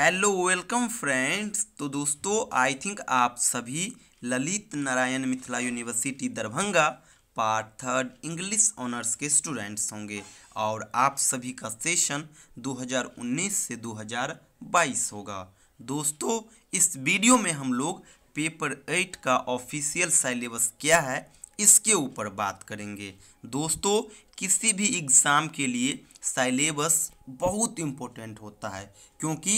hello welcome friends तो दोस्तों आई think आप सभी Lalit Narayan Mithila University Darbhanga part third English honours के स्टूडेंट्स होंगे और आप सभी का सेशन 2019 से 2022 होगा दोस्तों इस वीडियो में हम लोग पेपर एट का ऑफिशियल सिलेबस क्या है इसके ऊपर बात करेंगे दोस्तों किसी भी एग्ज़ाम के लिए सिलेबस बहुत इम्पोर्टेंट होता है क्योंकि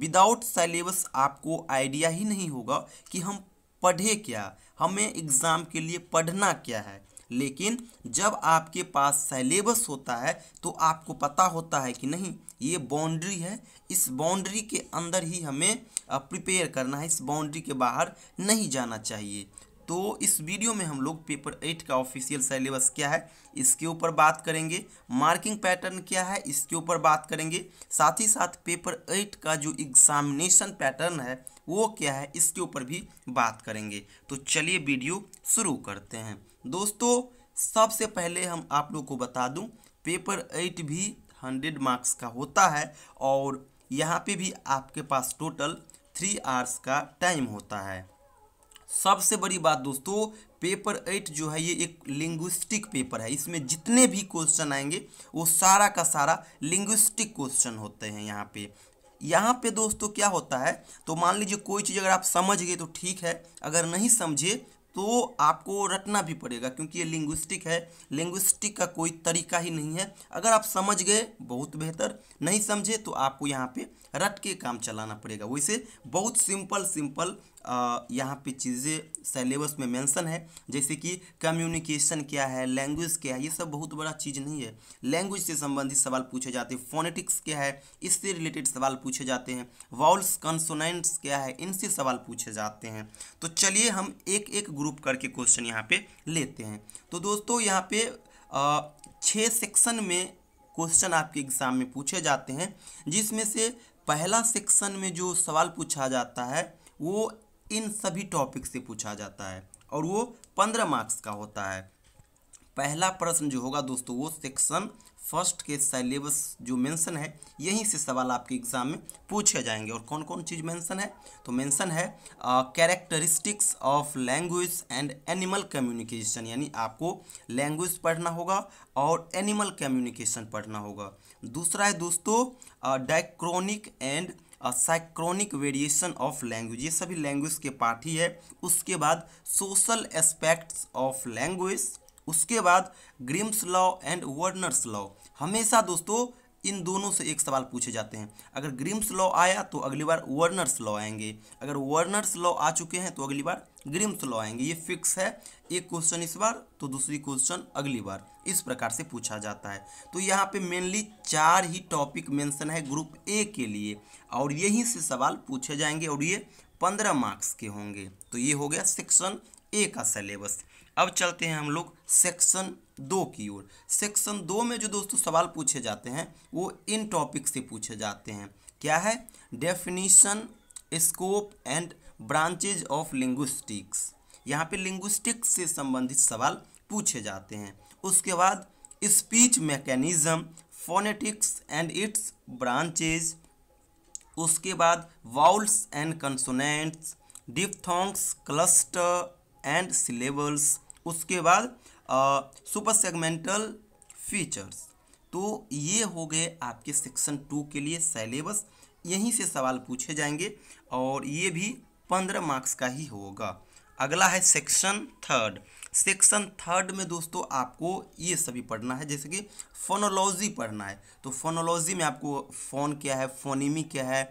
विदाउट सिलेबस आपको आइडिया ही नहीं होगा कि हम पढ़े क्या हमें एग्ज़ाम के लिए पढ़ना क्या है लेकिन जब आपके पास सिलेबस होता है तो आपको पता होता है कि नहीं ये बाउंड्री है इस बाउंड्री के अंदर ही हमें प्रिपेयर करना है इस बाउंड्री के बाहर नहीं जाना चाहिए तो इस वीडियो में हम लोग पेपर एट का ऑफिशियल सिलेबस क्या है इसके ऊपर बात करेंगे मार्किंग पैटर्न क्या है इसके ऊपर बात करेंगे साथ ही साथ पेपर एट का जो एग्जामिनेशन पैटर्न है वो क्या है इसके ऊपर भी बात करेंगे तो चलिए वीडियो शुरू करते हैं दोस्तों सबसे पहले हम आप लोग को बता दूँ पेपर एट भी हंड्रेड मार्क्स का होता है और यहाँ पे भी आपके पास टोटल थ्री आवर्स का टाइम होता है सबसे बड़ी बात दोस्तों पेपर एट जो है ये एक लिंग्विस्टिक पेपर है इसमें जितने भी क्वेश्चन आएंगे वो सारा का सारा लिंग्विस्टिक क्वेश्चन होते हैं यहाँ पे यहाँ पे दोस्तों क्या होता है तो मान लीजिए कोई चीज़ अगर आप समझ गए तो ठीक है अगर नहीं समझे तो आपको रटना भी पड़ेगा क्योंकि ये लिंग्विस्टिक है लिंग्विस्टिक का कोई तरीका ही नहीं है अगर आप समझ गए बहुत बेहतर नहीं समझे तो आपको यहाँ पे रट के काम चलाना पड़ेगा वैसे बहुत सिंपल सिंपल यहाँ पे चीज़ें सेलेबस में मेंशन है जैसे कि कम्युनिकेशन क्या है लैंग्वेज क्या है ये सब बहुत बड़ा चीज़ नहीं है लैंग्वेज से संबंधित सवाल पूछे जाते हैं फोनेटिक्स क्या है इससे रिलेटेड सवाल पूछे जाते हैं वाउल्स कंसोनेंट्स क्या है इनसे सवाल पूछे जाते हैं तो चलिए हम एक एक ग्रुप करके क्वेश्चन यहाँ पर लेते हैं तो दोस्तों यहाँ पे छः सेक्शन में क्वेश्चन आपके एग्ज़ाम में पूछे जाते हैं जिसमें से पहला सेक्शन में जो सवाल पूछा जाता है वो इन सभी टॉपिक से पूछा जाता है और वो पंद्रह मार्क्स का होता है पहला प्रश्न जो होगा दोस्तों वो सेक्शन फर्स्ट के सिलेबस जो मेंशन है यहीं से सवाल आपके एग्ज़ाम में पूछे जाएंगे और कौन कौन चीज़ मेंशन है तो मेंशन है characteristics of language and animal communication यानी आपको लैंग्वेज पढ़ना होगा और एनिमल कम्युनिकेशन पढ़ना होगा दूसरा है दोस्तों diachronic and synchronic variation of language ये सभी लैंग्वेज के पार्ट ही है उसके बाद सोशल एस्पेक्ट्स ऑफ लैंग्वेज उसके बाद Grimm's law and Verner's law हमेशा दोस्तों इन दोनों से एक सवाल पूछे जाते हैं अगर ग्रिम्स लॉ आया तो अगली बार वर्नर्स लॉ आएंगे अगर वर्नर्स लॉ आ चुके हैं तो अगली बार ग्रिम्स लॉ आएंगे ये फिक्स है एक क्वेश्चन इस बार तो दूसरी क्वेश्चन अगली बार इस प्रकार से पूछा जाता है तो यहाँ पे मेनली चार ही टॉपिक मेंशन है ग्रुप ए के लिए और यहीं से सवाल पूछे जाएंगे और ये पंद्रह मार्क्स के होंगे तो ये हो गया सेक्शन ए का सिलेबस अब चलते हैं हम लोग सेक्शन दो की ओर सेक्शन दो में जो दोस्तों सवाल पूछे जाते हैं वो इन टॉपिक से पूछे जाते हैं क्या है definition scope and branches of linguistics यहाँ पे लिंग्विस्टिक्स से संबंधित सवाल पूछे जाते हैं उसके बाद speech mechanism phonetics and its branches उसके बाद vowels and consonants diphthongs cluster and syllables उसके बाद सुपर सेगमेंटल फीचर्स तो ये हो गए आपके सेक्शन टू के लिए सिलेबस यहीं से सवाल पूछे जाएंगे और ये भी पंद्रह मार्क्स का ही होगा अगला है सेक्शन थर्ड सेक्शन थर्ड में दोस्तों आपको ये सभी पढ़ना है जैसे कि फोनोलॉजी पढ़ना है तो फोनोलॉजी में आपको फोन क्या है फोनिमी क्या है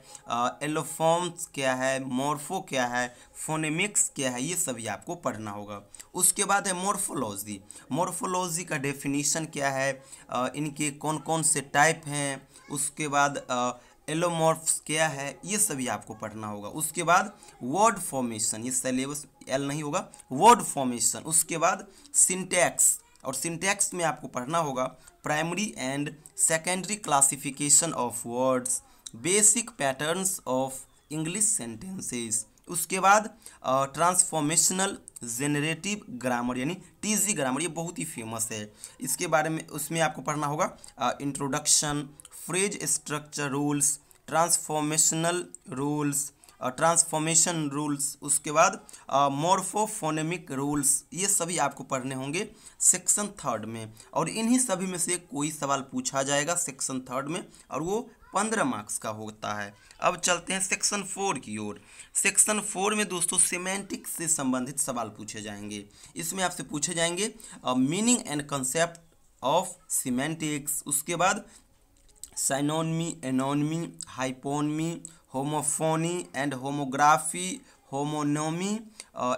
एलोफॉर्म्स क्या है मॉर्फो क्या है फोनेमिक्स क्या है ये सभी आपको पढ़ना होगा उसके बाद है मॉर्फोलॉजी मोरफोलॉजी का डेफिनेशन क्या है आ, इनके कौन कौन से टाइप हैं उसके बाद आ, एलोमॉर्फ्स क्या है ये सभी आपको पढ़ना होगा उसके बाद वर्ड फॉर्मेशन ये सिलेबस एल नहीं होगा वर्ड फॉर्मेशन उसके बाद सिंटैक्स और सिंटैक्स में आपको पढ़ना होगा primary and secondary classification of words basic patterns of English sentences उसके बाद ट्रांसफॉर्मेशनल जेनरेटिव ग्रामर यानी टीजी ग्रामर ये बहुत ही फेमस है इसके बारे में उसमें आपको पढ़ना होगा introduction phrase structure rules transformational rules transformation rules उसके बाद मोर्फोफोनेमिक रूल्स ये सभी आपको पढ़ने होंगे सेक्शन थर्ड में और इन्हीं सभी में से कोई सवाल पूछा जाएगा सेक्शन थर्ड में और वो पंद्रह मार्क्स का होता है अब चलते हैं सेक्शन फोर की ओर सेक्शन फोर में दोस्तों सीमेंटिक्स से संबंधित सवाल पूछे जाएंगे इसमें आपसे पूछे जाएंगे meaning and concept of semantics उसके बाद साइनोनमी एनोनमी hyponymy homophony and homography homonymy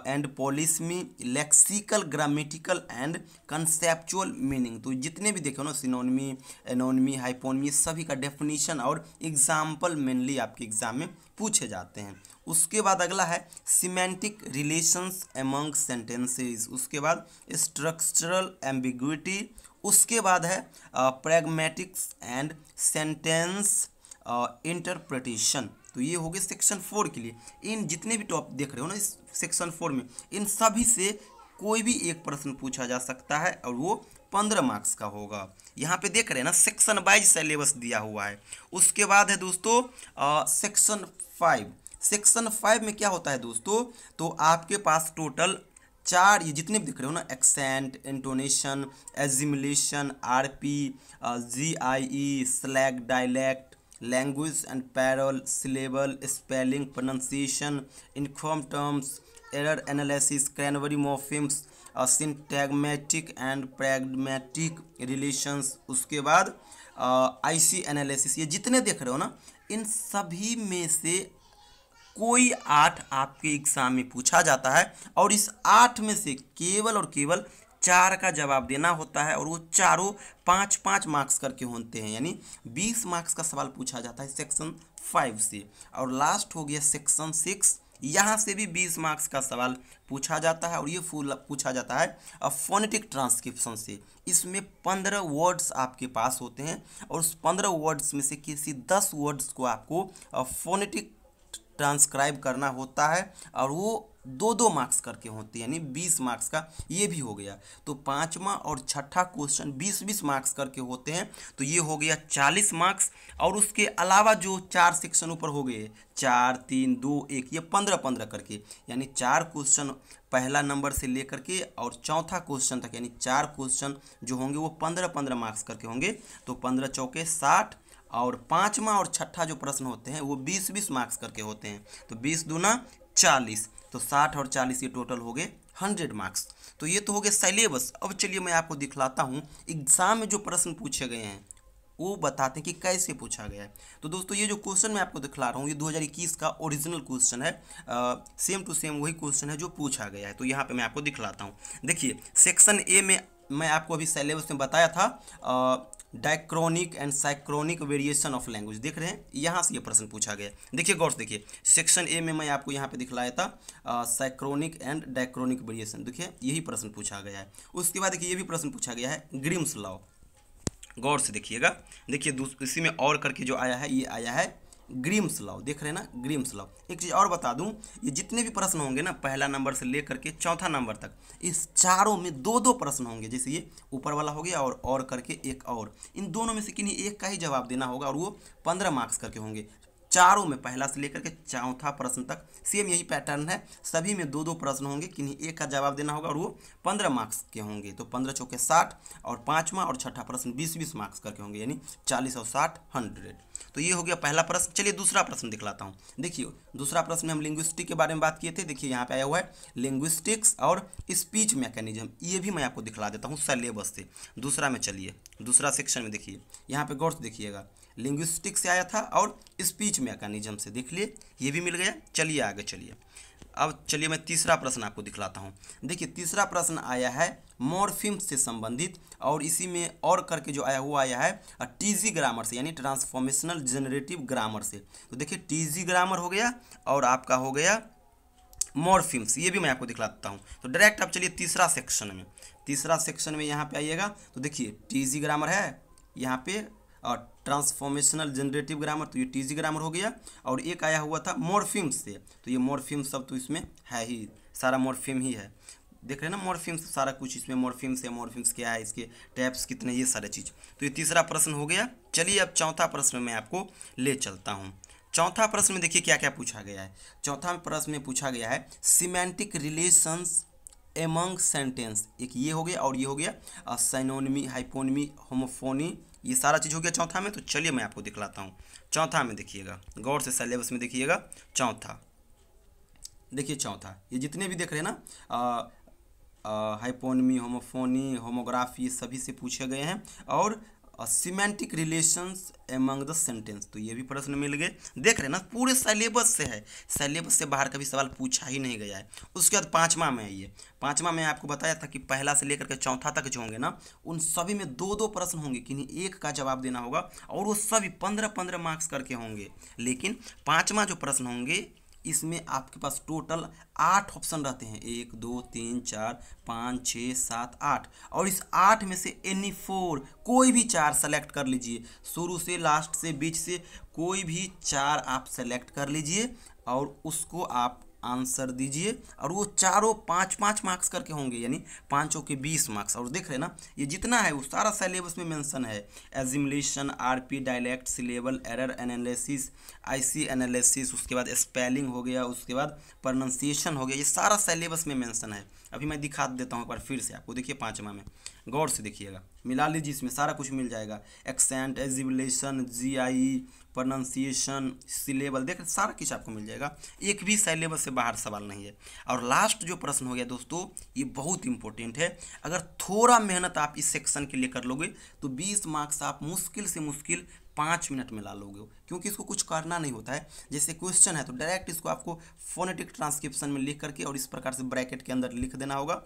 and polysemy lexical grammatical and conceptual meaning तो जितने भी देखो ना सिनोनमी एनोनमी हाइपोनमी सभी का डेफिनेशन और एग्जाम्पल मेनली आपके एग्जाम में पूछे जाते हैं उसके बाद अगला है सीमेंटिक रिलेशंस एमंग सेंटेंसेस उसके बाद स्ट्रक्चरल एम्बिग्विटी उसके बाद है प्रेगमेटिक्स एंड सेंटेंस इंटरप्रटेशन तो ये हो गए सेक्शन फोर के लिए इन जितने भी टॉप देख रहे हो ना इस सेक्शन फोर में इन सभी से कोई भी एक प्रश्न पूछा जा सकता है और वो पंद्रह मार्क्स का होगा यहाँ पे देख रहे हैं ना सेक्शन वाइज सिलेबस दिया हुआ है उसके बाद है दोस्तों सेक्शन फाइव सेक्शन फाइव में क्या होता है दोस्तों तो आपके पास टोटल चार ये जितने भी दिख रहे हो ना accent intonation assimilation RP GIE slang dialect language and parole syllable spelling pronunciation inform terms error analysis cranberry morphemes और सिंटैगमेटिक एंड प्रैगमेटिक रिलेशंस उसके बाद आईसी uh, एनालिसिस ये जितने देख रहे हो ना इन सभी में से कोई आठ आपके एग्जाम में पूछा जाता है और इस आठ में से केवल और केवल चार का जवाब देना होता है और वो चारों पाँच पाँच मार्क्स करके होते हैं यानी बीस मार्क्स का सवाल पूछा जाता है सेक्शन फाइव से और लास्ट हो गया सेक्शन सिक्स यहाँ से भी बीस मार्क्स का सवाल पूछा जाता है और ये फुल पूछा जाता है अब फोनेटिक ट्रांसक्रिप्शन से इसमें पंद्रह वर्ड्स आपके पास होते हैं और उस पंद्रह वर्ड्स में से किसी दस वर्ड्स को आपको फोनेटिक ट्रांसक्राइब करना होता है और वो दो दो मार्क्स करके होते हैं यानी बीस मार्क्स का ये भी हो गया तो पाँचवा और छठा क्वेश्चन बीस बीस मार्क्स करके होते हैं तो ये हो गया चालीस मार्क्स और उसके अलावा जो चार सेक्शन ऊपर हो गए चार तीन दो एक ये पंद्रह पंद्रह करके यानी चार क्वेश्चन पहला नंबर से लेकर के और चौथा क्वेश्चन तक यानी चार क्वेश्चन जो होंगे वो पंद्रह पंद्रह मार्क्स करके होंगे तो पंद्रह चौके साठ और पाँचवा और छठा जो प्रश्न होते हैं वो बीस बीस मार्क्स करके होते हैं तो बीस दूना चालीस तो साठ और चालीस ये टोटल हो गए हंड्रेड मार्क्स तो ये तो हो गए सिलेबस अब चलिए मैं आपको दिखलाता हूँ एग्ज़ाम में जो प्रश्न पूछे गए हैं वो बताते हैं कि कैसे पूछा गया है तो दोस्तों ये जो क्वेश्चन मैं आपको दिखला रहा हूँ ये 2021 का ओरिजिनल क्वेश्चन है आ, सेम टू सेम वही क्वेश्चन है जो पूछा गया है तो यहाँ पे मैं आपको दिखलाता हूँ देखिए सेक्शन ए में मैं आपको अभी सिलेबस में बताया था diachronic and synchronic variation of language देख रहे हैं यहाँ से ये यह प्रश्न पूछा गया देखिए गौर से देखिए सेक्शन ए में मैं आपको यहाँ पे दिखलाया था साइक्रोनिक एंड डाइक्रोनिक वेरिएशन देखिए यही प्रश्न पूछा गया है उसके बाद देखिए ये भी प्रश्न पूछा गया है ग्रीम्स लॉ गौर से देखिएगा देखिए इसी में और करके जो आया है ये आया है ग्रीम्स लॉ देख रहे हैं ना ग्रीम्स लॉ एक चीज़ और बता दूं ये जितने भी प्रश्न होंगे ना पहला नंबर से लेकर के चौथा नंबर तक इस चारों में दो दो प्रश्न होंगे जैसे ये ऊपर वाला हो गया और और करके एक और इन दोनों में से किन्हीं एक का ही जवाब देना होगा और वो पंद्रह मार्क्स करके होंगे चारों में पहला से लेकर के चौथा प्रश्न तक सेम यही पैटर्न है सभी में दो दो प्रश्न होंगे किन्हीं एक का जवाब देना होगा और वो पंद्रह मार्क्स के होंगे तो पंद्रह चौके साठ और पाँचवा और छठा प्रश्न बीस बीस मार्क्स करके होंगे यानी चालीस और साठ हंड्रेड तो ये हो गया पहला प्रश्न चलिए दूसरा प्रश्न दिखलाता हूँ देखिए दूसरा प्रश्न में हम लिंग्विस्टिक के बारे में बात किए थे देखिए यहाँ पे आया हुआ है लिंग्विस्टिक्स और स्पीच मैकेनिज्म ये भी मैं आपको दिखला देता हूँ सिलेबस से दूसरा में चलिए दूसरा सेक्शन में देखिए यहाँ पे गौर से देखिएगा लिंग्विस्टिक से आया था और स्पीच मैकानिज्म से देख लिए ये भी मिल गया चलिए आगे चलिए अब चलिए मैं तीसरा प्रश्न आपको दिखलाता हूँ देखिए तीसरा प्रश्न आया है मॉर्फिम से संबंधित और इसी में और करके जो आया हुआ आया है टीजी ग्रामर से यानी ट्रांसफॉर्मेशनल जेनरेटिव ग्रामर से तो देखिए टीजी ग्रामर हो गया और आपका हो गया मॉरफिम्स ये भी मैं आपको दिखलाता हूँ तो डायरेक्ट आप चलिए तीसरा सेक्शन में तीसरा सेक्शन में यहाँ पे आइएगा तो देखिए टीजी ग्रामर है यहाँ पे ट्रांसफॉर्मेशनल जनरेटिव ग्रामर तो ये टीजी ग्रामर हो गया और एक आया हुआ था मॉर्फिम से तो ये मोरफिम सब तो इसमें है ही सारा मॉरफिम ही है देख रहे हैं ना मॉर्फिम्स सारा कुछ इसमें मॉरफिम्स है मॉरफिम्स क्या है इसके टैप्स कितने ये सारे चीज़ तो ये तीसरा प्रश्न हो गया चलिए अब चौथा प्रश्न मैं आपको ले चलता हूँ चौथा प्रश्न में देखिए क्या क्या पूछा गया है चौथा प्रश्न में पूछा गया है सीमेंटिक रिलेशंस एमंग सेंटेंस एक ये हो गया और ये हो गया साइनोनमी हाइपोनमी होमोफोनी ये सारा चीज़ हो गया चौथा में तो चलिए मैं आपको दिखलाता हूँ चौथा में देखिएगा गौर से सिलेबस में देखिएगा चौथा देखिए चौथा ये जितने भी देख रहे हैं ना हाइपोनमी होमोफोनी होमोग्राफी सभी से पूछे गए हैं और semantic relations among the sentence तो ये भी प्रश्न मिल गए देख रहे ना पूरे सिलेबस से है सिलेबस से बाहर कभी सवाल पूछा ही नहीं गया है उसके बाद पाँचवा में आइए पाँचवा में आपको बताया था कि पहला से लेकर के चौथा तक जो होंगे ना उन सभी में दो दो प्रश्न होंगे किन्हीं एक का जवाब देना होगा और वो सभी पंद्रह पंद्रह मार्क्स करके होंगे लेकिन पाँचवा जो प्रश्न होंगे इसमें आपके पास टोटल आठ ऑप्शन रहते हैं एक दो तीन चार पाँच छः सात आठ और इस आठ में से एनी फोर कोई भी चार सेलेक्ट कर लीजिए शुरू से लास्ट से बीच से कोई भी चार आप सेलेक्ट कर लीजिए और उसको आप आंसर दीजिए और वो चारों पाँच पाँच मार्क्स करके होंगे यानी पाँचों के बीस मार्क्स और देख रहे ना ये जितना है वो सारा सिलेबस में मेंशन है assimilation RP dialect syllable error analysis IC analysis उसके बाद स्पेलिंग हो गया उसके बाद प्रोनाउंसिएशन हो गया ये सारा सिलेबस में मैंसन है अभी मैं दिखा देता हूँ एक बार फिर से आपको देखिए पाँचवा में गौर से देखिएगा मिला लीजिए इसमें सारा कुछ मिल जाएगा accent assimilation G I pronunciation syllable देख सारा कुछ आपको मिल जाएगा एक भी सिलेबल से बाहर सवाल नहीं है और लास्ट जो प्रश्न हो गया दोस्तों ये बहुत इंपॉर्टेंट है अगर थोड़ा मेहनत आप इस सेक्शन के लिए कर लोगे तो बीस मार्क्स आप मुश्किल से मुश्किल पाँच मिनट में ला लोगे क्योंकि इसको कुछ करना नहीं होता है जैसे क्वेश्चन है तो डायरेक्ट इसको आपको फोनेटिक ट्रांसक्रिप्शन में लिख करके और इस प्रकार से ब्रैकेट के अंदर लिख देना होगा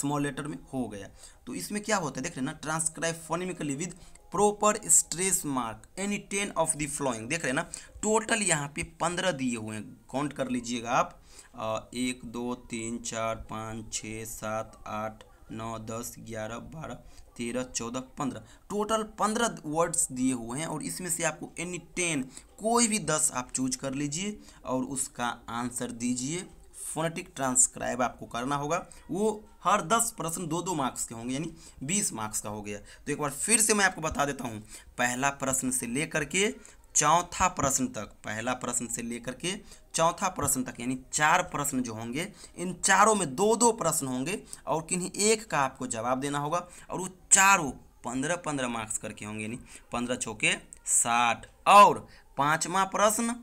स्मॉल लेटर में हो गया तो इसमें क्या होता है देख लेना transcribe phonemically with proper stress mark any ten of the following देख रहे ना टोटल यहाँ पे पंद्रह दिए हुए हैं काउंट कर लीजिएगा आप आ, एक दो तीन चार पाँच छः सात आठ नौ दस ग्यारह बारह तेरह चौदह पंद्रह टोटल पंद्रह वर्ड्स दिए हुए हैं और इसमें से आपको एनी टेन कोई भी दस आप चूज कर लीजिए और उसका आंसर दीजिए फोनेटिक ट्रांसक्राइब आपको करना होगा वो हर दस प्रश्न दो दो मार्क्स के होंगे यानी बीस मार्क्स का हो गया तो एक बार फिर से मैं आपको बता देता हूँ पहला प्रश्न से लेकर के चौथा प्रश्न तक पहला प्रश्न से लेकर के चौथा प्रश्न तक यानी चार प्रश्न जो होंगे इन चारों में दो दो प्रश्न होंगे और किन्हीं एक का आपको जवाब देना होगा और वो चारों पंद्रह पंद्रह मार्क्स करके होंगे यानी पंद्रह छोके साठ और पाँचवा प्रश्न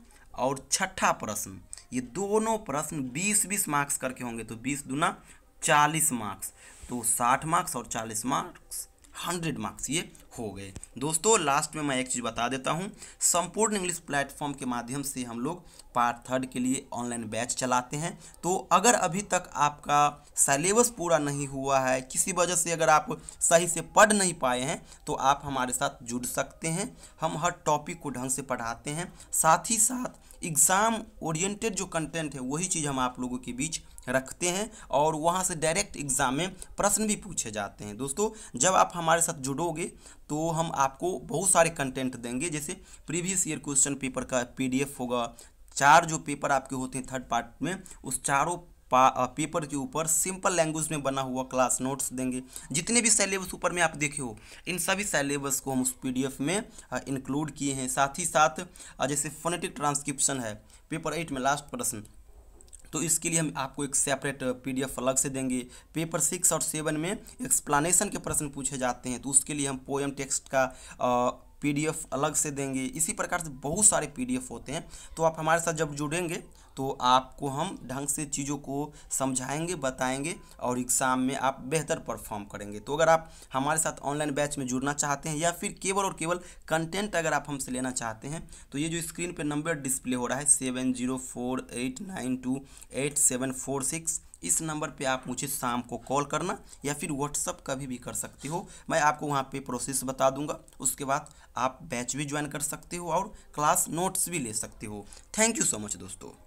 और छठा प्रश्न ये दोनों प्रश्न बीस बीस मार्क्स करके होंगे तो बीस दूना चालीस मार्क्स तो साठ मार्क्स और चालीस मार्क्स हंड्रेड मार्क्स ये हो गए दोस्तों लास्ट में मैं एक चीज़ बता देता हूँ संपूर्ण इंग्लिश प्लेटफॉर्म के माध्यम से हम लोग पार्ट थर्ड के लिए ऑनलाइन बैच चलाते हैं तो अगर अभी तक आपका सिलेबस पूरा नहीं हुआ है किसी वजह से अगर आप सही से पढ़ नहीं पाए हैं तो आप हमारे साथ जुड़ सकते हैं हम हर टॉपिक को ढंग से पढ़ाते हैं साथ ही साथ एग्ज़ाम ओरिएंटेड जो कंटेंट है वही चीज़ हम आप लोगों के बीच रखते हैं और वहाँ से डायरेक्ट एग्ज़ाम में प्रश्न भी पूछे जाते हैं दोस्तों जब आप हमारे साथ जुड़ोगे तो हम आपको बहुत सारे कंटेंट देंगे जैसे प्रीवियस ईयर क्वेश्चन पेपर का पीडीएफ होगा चार जो पेपर आपके होते हैं थर्ड पार्ट में उस चारों पेपर के ऊपर सिंपल लैंग्वेज में बना हुआ क्लास नोट्स देंगे जितने भी सेलेबस ऊपर में आप देखे हो इन सभी सेलेबस को हम उस पी में इंक्लूड किए हैं साथ ही साथ जैसे फोनेटिक ट्रांसक्रिप्शन है पेपर एट में लास्ट प्रश्न तो इसके लिए हम आपको एक सेपरेट पीडीएफ अलग से देंगे पेपर सिक्स और सेवन में एक्सप्लानेशन के प्रश्न पूछे जाते हैं तो उसके लिए हम पोएम टेक्स्ट का पीडीएफ अलग से देंगे इसी प्रकार से बहुत सारे पीडीएफ होते हैं तो आप हमारे साथ जब जुड़ेंगे तो आपको हम ढंग से चीज़ों को समझाएंगे बताएंगे और एग्ज़ाम में आप बेहतर परफॉर्म करेंगे तो अगर आप हमारे साथ ऑनलाइन बैच में जुड़ना चाहते हैं या फिर केवल और केवल कंटेंट अगर आप हमसे लेना चाहते हैं तो ये जो स्क्रीन पर नंबर डिस्प्ले हो रहा है seven zero four eight nine two eight seven four six इस नंबर पे आप मुझे शाम को कॉल करना या फिर व्हाट्सअप कभी भी कर सकते हो मैं आपको वहाँ पे प्रोसेस बता दूंगा उसके बाद आप बैच भी ज्वाइन कर सकते हो और क्लास नोट्स भी ले सकते हो थैंक यू सो मच दोस्तों